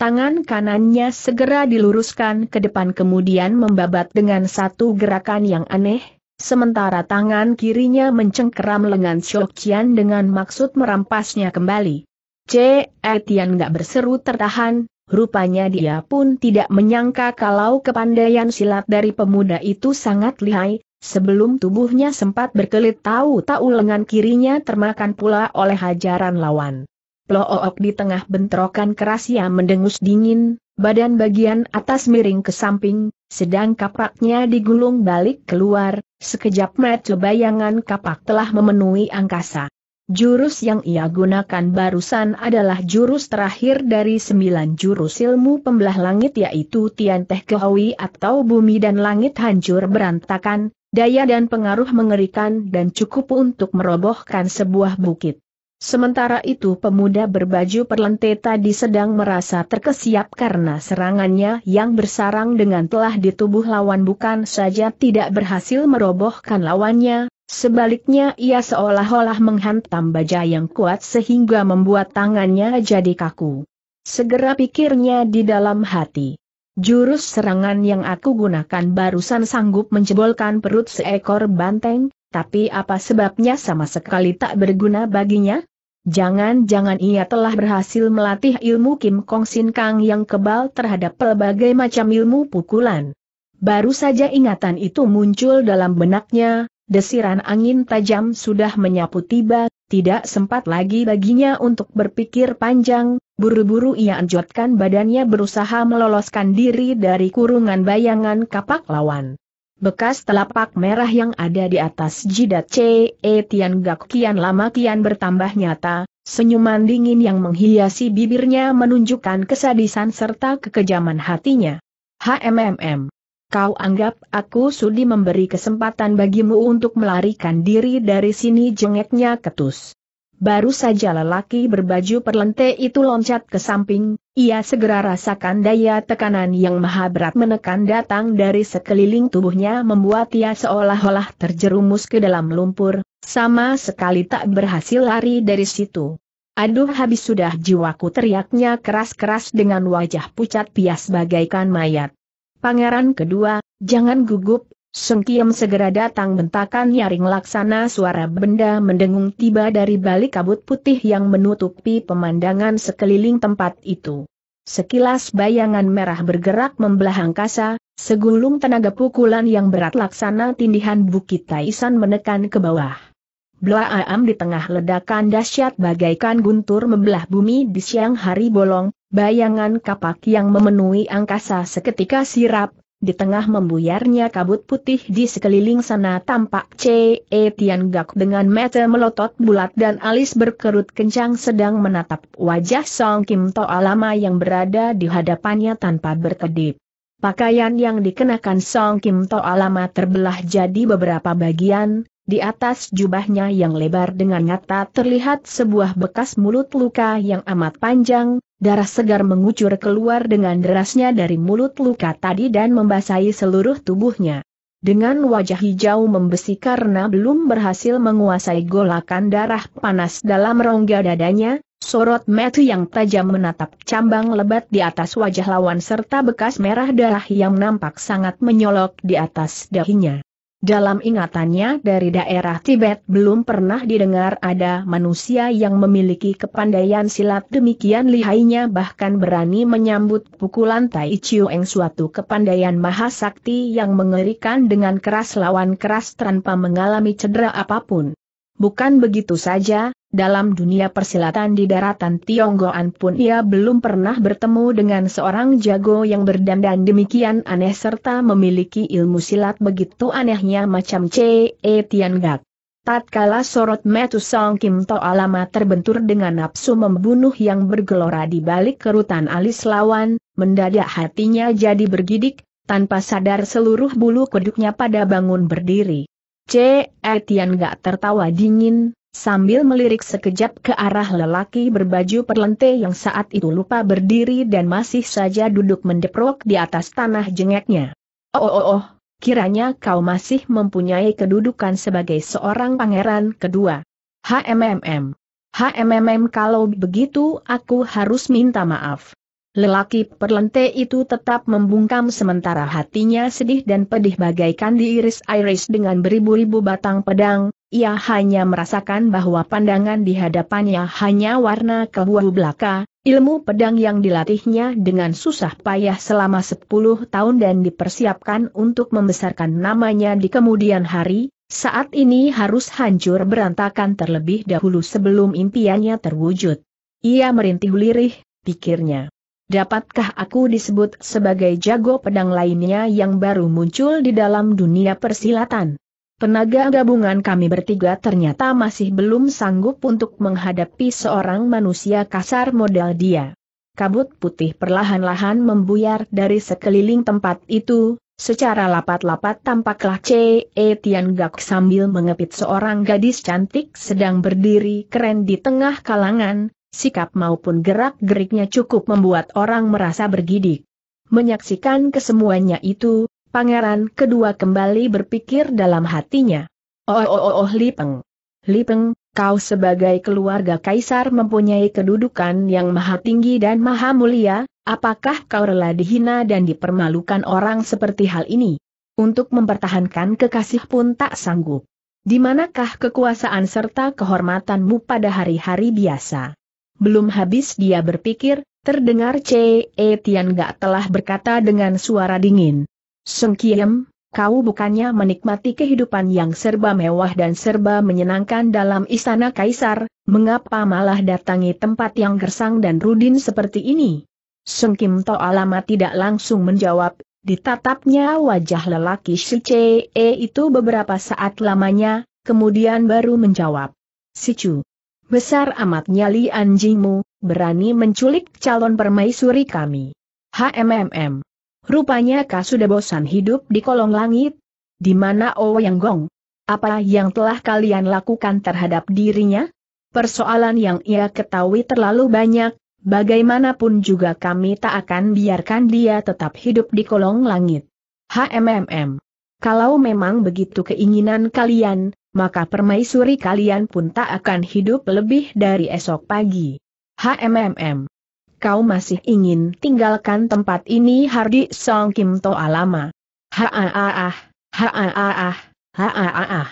Tangan kanannya segera diluruskan ke depan kemudian membabat dengan satu gerakan yang aneh, sementara tangan kirinya mencengkeram lengan Shokian dengan maksud merampasnya kembali. C. Etian gak berseru tertahan, rupanya dia pun tidak menyangka kalau kepandaian silat dari pemuda itu sangat lihai, sebelum tubuhnya sempat berkelit tahu-tahu lengan kirinya termakan pula oleh hajaran lawan. Plook di tengah bentrokan keras yang mendengus dingin, badan bagian atas miring ke samping, sedang kapaknya digulung balik keluar, sekejap mata bayangan kapak telah memenuhi angkasa. Jurus yang ia gunakan barusan adalah jurus terakhir dari sembilan jurus ilmu pembelah langit yaitu Tian Teh Kehawi atau Bumi dan Langit Hancur Berantakan, daya dan pengaruh mengerikan dan cukup untuk merobohkan sebuah bukit. Sementara itu pemuda berbaju perlente tadi sedang merasa terkesiap karena serangannya yang bersarang dengan telah di tubuh lawan bukan saja tidak berhasil merobohkan lawannya, sebaliknya ia seolah-olah menghantam baja yang kuat sehingga membuat tangannya jadi kaku. Segera pikirnya di dalam hati. Jurus serangan yang aku gunakan barusan sanggup menjebolkan perut seekor banteng, tapi apa sebabnya sama sekali tak berguna baginya? Jangan-jangan ia telah berhasil melatih ilmu Kim Kong Sin Kang yang kebal terhadap pelbagai macam ilmu pukulan. Baru saja ingatan itu muncul dalam benaknya, desiran angin tajam sudah menyapu tiba, tidak sempat lagi baginya untuk berpikir panjang, buru-buru ia anjotkan badannya berusaha meloloskan diri dari kurungan bayangan kapak lawan. Bekas telapak merah yang ada di atas jidat C.E. Tian Gak kian lama kian bertambah nyata, senyuman dingin yang menghiasi bibirnya menunjukkan kesadisan serta kekejaman hatinya. HMMM. Kau anggap aku sudi memberi kesempatan bagimu untuk melarikan diri dari sini jengeknya ketus. Baru saja lelaki berbaju perlente itu loncat ke samping, ia segera rasakan daya tekanan yang maha berat menekan datang dari sekeliling tubuhnya membuat ia seolah-olah terjerumus ke dalam lumpur, sama sekali tak berhasil lari dari situ. Aduh habis sudah jiwaku teriaknya keras-keras dengan wajah pucat pias bagaikan mayat. Pangeran kedua, jangan gugup, Kiem segera datang bentakan nyaring laksana suara benda mendengung tiba dari balik kabut putih yang menutupi pemandangan sekeliling tempat itu. Sekilas bayangan merah bergerak membelah angkasa, segulung tenaga pukulan yang berat laksana tindihan Bukit Taisan menekan ke bawah. Blaam di tengah ledakan dahsyat bagaikan guntur membelah bumi di siang hari bolong, bayangan kapak yang memenuhi angkasa seketika sirap di tengah membuyarnya kabut putih di sekeliling sana tampak C.E. Tian Gak dengan mata melotot bulat dan alis berkerut kencang sedang menatap wajah Song Kim Toa lama yang berada di hadapannya tanpa berkedip. Pakaian yang dikenakan Song Kim Toa lama terbelah jadi beberapa bagian, di atas jubahnya yang lebar dengan nyata terlihat sebuah bekas mulut luka yang amat panjang, Darah segar mengucur keluar dengan derasnya dari mulut luka tadi dan membasahi seluruh tubuhnya. Dengan wajah hijau membesi karena belum berhasil menguasai golakan darah panas dalam rongga dadanya, sorot mata yang tajam menatap cambang lebat di atas wajah lawan serta bekas merah darah yang nampak sangat menyolok di atas dahinya. Dalam ingatannya dari daerah Tibet belum pernah didengar ada manusia yang memiliki kepandaian silat demikian lihainya bahkan berani menyambut pukulan Tai Chiueng suatu kepandaian mahasakti yang mengerikan dengan keras lawan keras tanpa mengalami cedera apapun. Bukan begitu saja, dalam dunia persilatan di daratan Tionggoan pun ia belum pernah bertemu dengan seorang jago yang berdandan demikian aneh serta memiliki ilmu silat begitu anehnya macam C.E. Tian Gak. Tatkala sorot metu Song Kim To alamat terbentur dengan nafsu membunuh yang bergelora di balik kerutan alis lawan, mendadak hatinya jadi bergidik, tanpa sadar seluruh bulu kuduknya pada bangun berdiri. C.E. Tian Gak tertawa dingin, sambil melirik sekejap ke arah lelaki berbaju perlente yang saat itu lupa berdiri dan masih saja duduk mendeprok di atas tanah jengeknya. Oh oh oh, oh kiranya kau masih mempunyai kedudukan sebagai seorang pangeran kedua. HMMM. HMMM kalau begitu aku harus minta maaf. Lelaki perlente itu tetap membungkam sementara hatinya sedih dan pedih bagaikan diiris-iris dengan beribu-ribu batang pedang, ia hanya merasakan bahwa pandangan di hadapannya hanya warna kebuahu belaka, ilmu pedang yang dilatihnya dengan susah payah selama 10 tahun dan dipersiapkan untuk membesarkan namanya di kemudian hari, saat ini harus hancur berantakan terlebih dahulu sebelum impiannya terwujud. Ia merintih lirih, pikirnya. Dapatkah aku disebut sebagai jago pedang lainnya yang baru muncul di dalam dunia persilatan? Penaga gabungan kami bertiga ternyata masih belum sanggup untuk menghadapi seorang manusia kasar modal dia. Kabut putih perlahan-lahan membuyar dari sekeliling tempat itu, secara lapat-lapat tampaklah C.E. Tian Gak sambil mengepit seorang gadis cantik sedang berdiri keren di tengah kalangan, sikap maupun gerak-geriknya cukup membuat orang merasa bergidik. Menyaksikan kesemuanya itu, pangeran kedua kembali berpikir dalam hatinya. Oh oh oh, oh Lipeng. Lipeng, kau sebagai keluarga kaisar mempunyai kedudukan yang maha tinggi dan maha mulia, apakah kau rela dihina dan dipermalukan orang seperti hal ini? Untuk mempertahankan kekasih pun tak sanggup. Di manakah kekuasaan serta kehormatanmu pada hari-hari biasa? Belum habis dia berpikir, terdengar C. E. Tian Gak telah berkata dengan suara dingin. Seng Kiem, kau bukannya menikmati kehidupan yang serba mewah dan serba menyenangkan dalam istana kaisar, mengapa malah datangi tempat yang gersang dan rudin seperti ini? Seng Kim To Alama tidak langsung menjawab, Ditatapnya wajah lelaki si CE itu beberapa saat lamanya, kemudian baru menjawab. Si Chu, Besar amat nyali anjingmu, berani menculik calon permaisuri kami. Hmm. Rupanya kau sudah bosan hidup di kolong langit? Di mana Yang Gong? Apa yang telah kalian lakukan terhadap dirinya? Persoalan yang ia ketahui terlalu banyak, bagaimanapun juga kami tak akan biarkan dia tetap hidup di kolong langit. Hmm. Kalau memang begitu keinginan kalian, maka permaisuri kalian pun tak akan hidup lebih dari esok pagi. HMMM. Kau masih ingin tinggalkan tempat ini Hardi Song Kim To Alama? Haaah, haaah, haaah.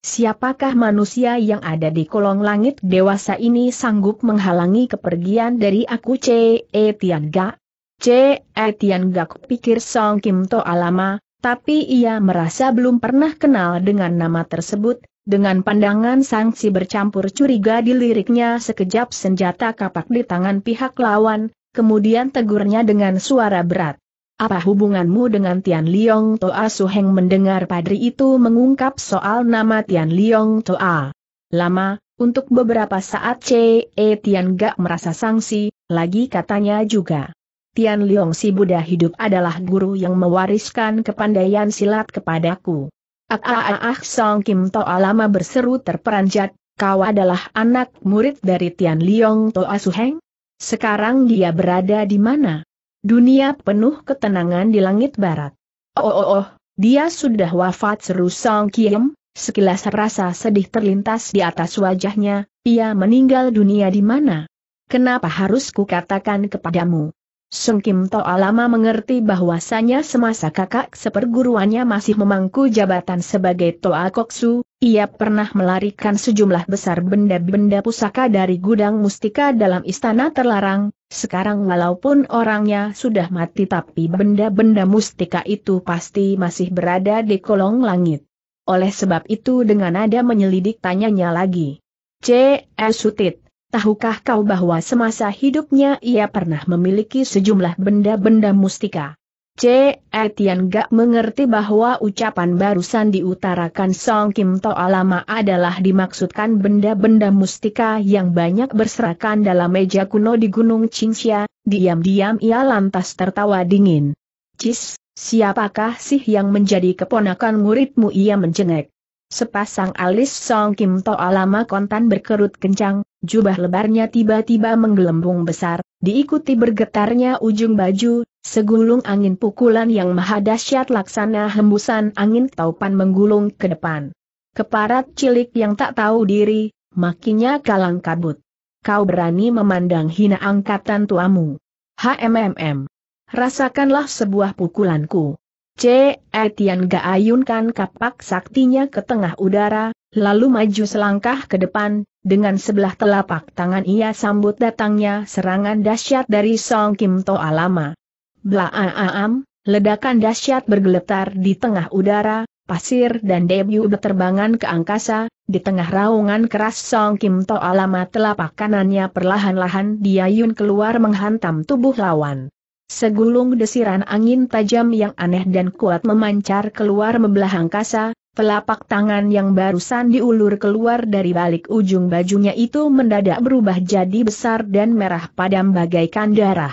Siapakah manusia yang ada di kolong langit dewasa ini sanggup menghalangi kepergian dari aku C.E. Tianga? C.E. Gak pikir Song Kim To Alama, tapi ia merasa belum pernah kenal dengan nama tersebut, dengan pandangan sanksi bercampur curiga di liriknya sekejap senjata kapak di tangan pihak lawan, kemudian tegurnya dengan suara berat. Apa hubunganmu dengan Tian Liong Toa Su Heng mendengar padri itu mengungkap soal nama Tian Liong Toa. Lama, untuk beberapa saat C.E. Tian gak merasa sanksi lagi katanya juga. Tian Liong si Buddha hidup adalah guru yang mewariskan kepandaian silat kepadaku. Ah ah ah ah Song Kim Toa lama berseru terperanjat, kau adalah anak murid dari Tian Liong Toa Suheng? Sekarang dia berada di mana? Dunia penuh ketenangan di langit barat. Oh oh oh, dia sudah wafat seru Song Kim, sekilas rasa sedih terlintas di atas wajahnya, ia meninggal dunia di mana? Kenapa harus kukatakan kepadamu? Sung Kim Toa lama mengerti bahwasanya semasa kakak seperguruannya masih memangku jabatan sebagai Toa Koksu, ia pernah melarikan sejumlah besar benda-benda pusaka dari gudang mustika dalam istana terlarang, sekarang walaupun orangnya sudah mati tapi benda-benda mustika itu pasti masih berada di kolong langit. Oleh sebab itu dengan nada menyelidik tanyanya lagi. C. Sutit, tahukah kau bahwa semasa hidupnya ia pernah memiliki sejumlah benda-benda mustika? C. Etian gak mengerti bahwa ucapan barusan diutarakan Song Kim To Alama adalah dimaksudkan benda-benda mustika yang banyak berserakan dalam meja kuno di Gunung Qingxia, diam-diam ia lantas tertawa dingin. Cis, siapakah sih yang menjadi keponakan muridmu ia menjengek. Sepasang alis Song Kim To Alama kontan berkerut kencang, jubah lebarnya tiba-tiba menggelembung besar, diikuti bergetarnya ujung baju, segulung angin pukulan yang mahadasyat laksana hembusan angin taupan menggulung ke depan. Keparat cilik yang tak tahu diri, makinya kalang kabut. Kau berani memandang hina angkatan tuamu. HMMM. Rasakanlah sebuah pukulanku. C. Etian gak ayunkan kapak saktinya ke tengah udara, lalu maju selangkah ke depan, dengan sebelah telapak tangan ia sambut datangnya serangan dahsyat dari Song Kim To Alama. Blaaam, ledakan dahsyat bergeletar di tengah udara, pasir dan debu berterbangan ke angkasa, di tengah raungan keras Song Kim To Alama telapak kanannya perlahan-lahan diayun keluar menghantam tubuh lawan. Segulung desiran angin tajam yang aneh dan kuat memancar keluar membelah angkasa, Telapak tangan yang barusan diulur keluar dari balik ujung bajunya itu mendadak berubah jadi besar dan merah padam bagaikan darah.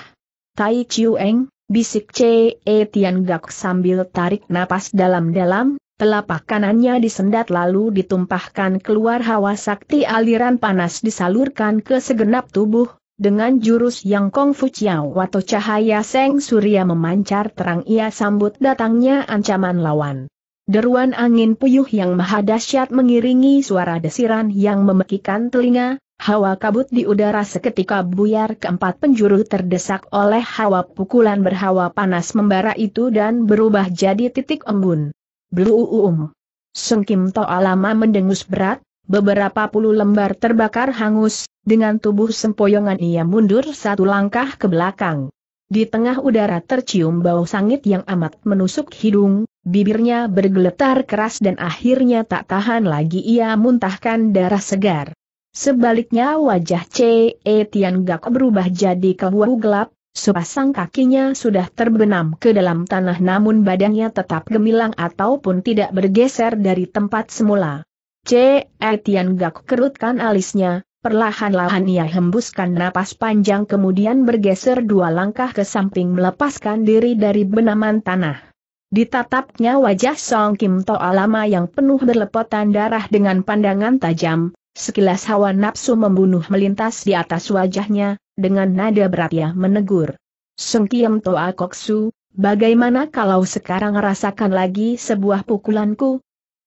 Tai Chiu Eng, bisik C. E. Tian Gak sambil tarik napas dalam-dalam, telapak kanannya disendat lalu ditumpahkan keluar hawa sakti aliran panas disalurkan ke segenap tubuh, dengan jurus yang Kong Fu Chiao atau cahaya Seng Surya memancar terang ia sambut datangnya ancaman lawan. Deruan angin puyuh yang maha dahsyat mengiringi suara desiran yang memekikan telinga, hawa kabut di udara seketika buyar keempat penjuru terdesak oleh hawa pukulan berhawa panas membara itu dan berubah jadi titik embun. Bluuum. Sengkim Toa lama mendengus berat, beberapa puluh lembar terbakar hangus, dengan tubuh sempoyongan ia mundur satu langkah ke belakang. Di tengah udara tercium bau sangit yang amat menusuk hidung, bibirnya bergeletar keras dan akhirnya tak tahan lagi ia muntahkan darah segar. Sebaliknya wajah C. E. Tian Gak berubah jadi keluar gelap, sepasang kakinya sudah terbenam ke dalam tanah namun badannya tetap gemilang ataupun tidak bergeser dari tempat semula. C. E. Tian Gak kerutkan alisnya, Perlahan-lahan ia hembuskan napas panjang kemudian bergeser dua langkah ke samping melepaskan diri dari benaman tanah. Ditatapnya wajah Song Kim To Alama yang penuh berlepotan darah dengan pandangan tajam, sekilas hawa nafsu membunuh melintas di atas wajahnya, dengan nada berat ia menegur. Song Kim Toa Koksu, bagaimana kalau sekarang rasakan lagi sebuah pukulanku?